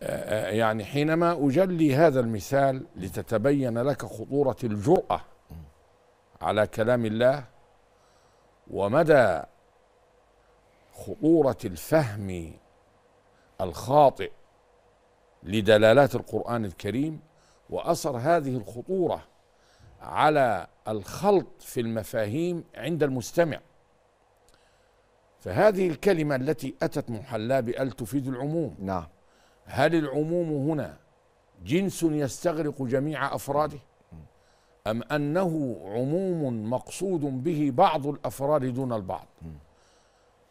يعني حينما أجلي هذا المثال لتتبين لك خطورة الجرأة على كلام الله ومدى خطورة الفهم الخاطئ لدلالات القرآن الكريم وأثر هذه الخطورة على الخلط في المفاهيم عند المستمع فهذه الكلمة التي أتت محلاة بأل تفيد العموم نعم هل العموم هنا جنس يستغرق جميع افراده ام انه عموم مقصود به بعض الافراد دون البعض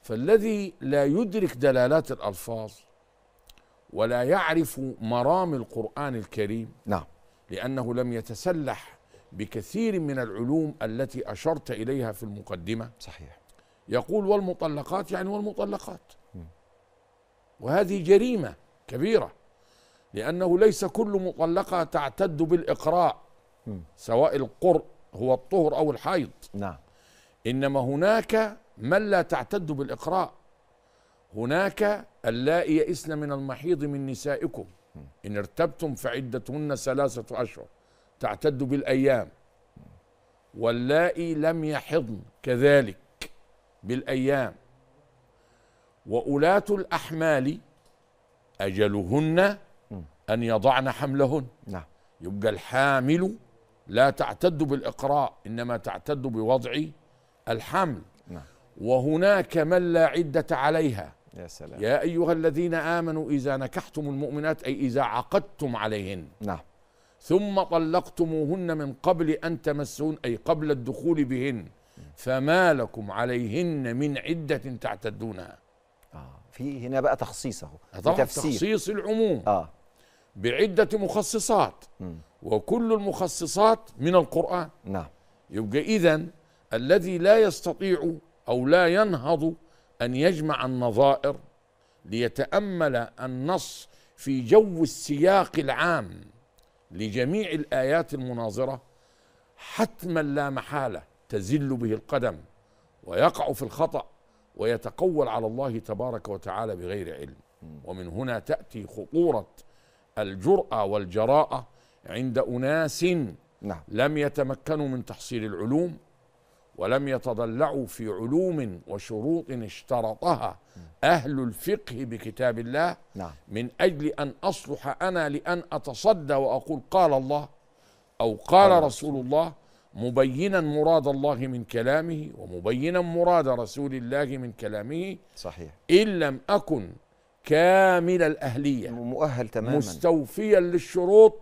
فالذي لا يدرك دلالات الالفاظ ولا يعرف مرام القران الكريم نعم لانه لم يتسلح بكثير من العلوم التي اشرت اليها في المقدمه صحيح يقول والمطلقات يعني والمطلقات وهذه جريمه كبيرة لأنه ليس كل مطلقة تعتد بالإقراء سواء القرء هو الطهر أو الحيض نعم إنما هناك من لا تعتد بالإقراء هناك اللائي يئسن من المحيض من نسائكم إن ارتبتم فعدتهن ثلاثة أشهر تعتد بالأيام واللائي لم يحضن كذلك بالأيام وأولات الأحمال أجلهن أن يضعن حملهن نعم يبقى الحامل لا تعتد بالإقراء إنما تعتد بوضع الحمل نعم. وهناك من لا عدة عليها يا, سلام. يا أيها الذين آمنوا إذا نكحتم المؤمنات أي إذا عقدتم عليهن نعم ثم طلقتموهن من قبل أن تمسون أي قبل الدخول بهن فما لكم عليهن من عدة تعتدونها آه. في هنا بقى تخصيص اهو طبعا تخصيص العموم اه بعده مخصصات م. وكل المخصصات من القران نعم يبقى اذا الذي لا يستطيع او لا ينهض ان يجمع النظائر ليتامل النص في جو السياق العام لجميع الايات المناظره حتما لا محاله تزل به القدم ويقع في الخطأ ويتقول على الله تبارك وتعالى بغير علم ومن هنا تأتي خطورة الجرأة والجراءة عند أناس نعم. لم يتمكنوا من تحصيل العلوم ولم يتضلعوا في علوم وشروط اشترطها أهل الفقه بكتاب الله نعم. من أجل أن أصلح أنا لأن أتصدى وأقول قال الله أو قال رسول الله مبينا مراد الله من كلامه ومبينا مراد رسول الله من كلامه صحيح إن لم أكن كامل الأهلية مؤهل تماما مستوفيا للشروط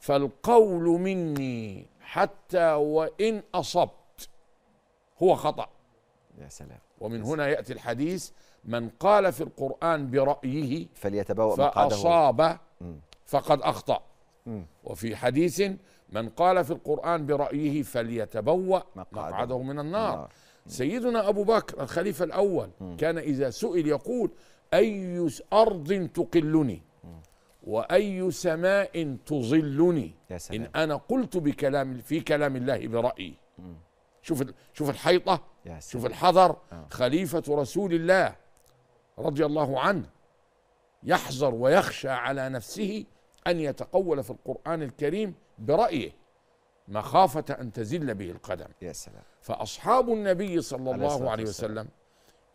فالقول مني حتى وإن أصبت هو خطأ يا سلام ومن يا سلام. هنا يأتي الحديث من قال في القرآن برأيه فليتبوأ مقعده فأصاب فقد أخطأ وفي حديث من قال في القرآن برأيه فليتبوأ مقعده من النار سيدنا أبو بكر الخليفة الأول كان إذا سئل يقول أي أرض تقلني وأي سماء تظلني إن أنا قلت بكلام في كلام الله برأيي شوف شوف الحيطة شوف الحذر آه. خليفة رسول الله رضي الله عنه يحذر ويخشى على نفسه أن يتقول في القرآن الكريم برأيه مخافة أن تزل به القدم يا سلام فأصحاب النبي صلى الله عليه وسلم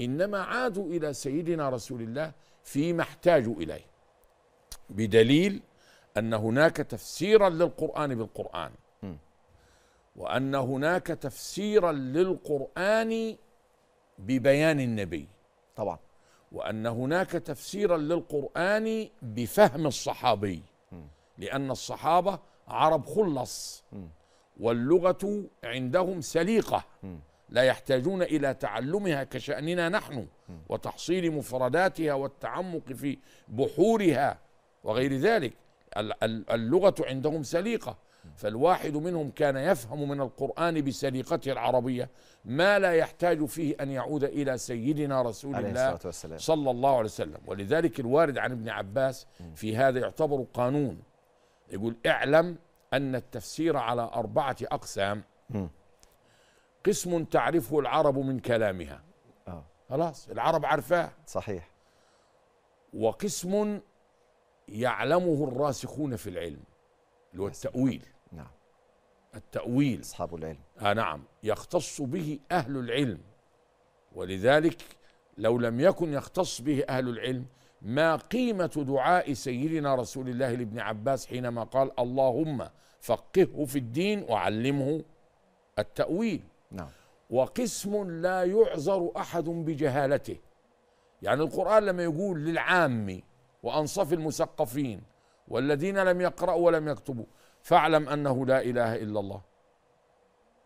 إنما عادوا إلى سيدنا رسول الله فيما احتاجوا إليه بدليل أن هناك تفسيرا للقرآن بالقرآن وأن هناك تفسيرا للقرآن ببيان النبي طبعا وأن هناك تفسيرا للقرآن بفهم الصحابي لأن الصحابة عرب خلص واللغة عندهم سليقة لا يحتاجون إلى تعلمها كشأننا نحن وتحصيل مفرداتها والتعمق في بحورها وغير ذلك اللغة عندهم سليقة فالواحد منهم كان يفهم من القرآن بسليقته العربية ما لا يحتاج فيه أن يعود إلى سيدنا رسول الله صلى الله عليه وسلم ولذلك الوارد عن ابن عباس في هذا يعتبر قانون يقول اعلم أن التفسير على أربعة أقسام قسم تعرفه العرب من كلامها آه. خلاص العرب عارفاه صحيح وقسم يعلمه الراسخون في العلم اللي هو التأويل نعم التأويل أصحاب العلم آه نعم يختص به أهل العلم ولذلك لو لم يكن يختص به أهل العلم ما قيمة دعاء سيدنا رسول الله لابن عباس حينما قال اللهم فقهه في الدين وعلمه التأويل نعم. وقسم لا يعذر أحد بجهالته يعني القرآن لما يقول للعام وأنصف المثقفين والذين لم يقرأوا ولم يكتبوا فاعلم أنه لا إله إلا الله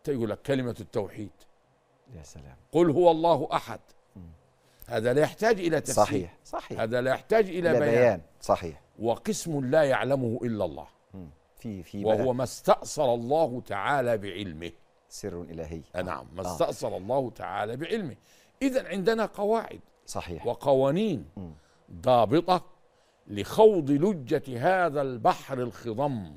تقول لك كلمة التوحيد يا سلام قل هو الله أحد هذا لا يحتاج إلى تفسير صحيح صحيح هذا لا يحتاج إلى, إلى بيان. بيان صحيح وقسم لا يعلمه إلا الله في في وهو ما استأصل الله تعالى بعلمه سر إلهي نعم ما آه. استأصل الله تعالى بعلمه إذا عندنا قواعد صحيح وقوانين ضابطة لخوض لجة هذا البحر الخضم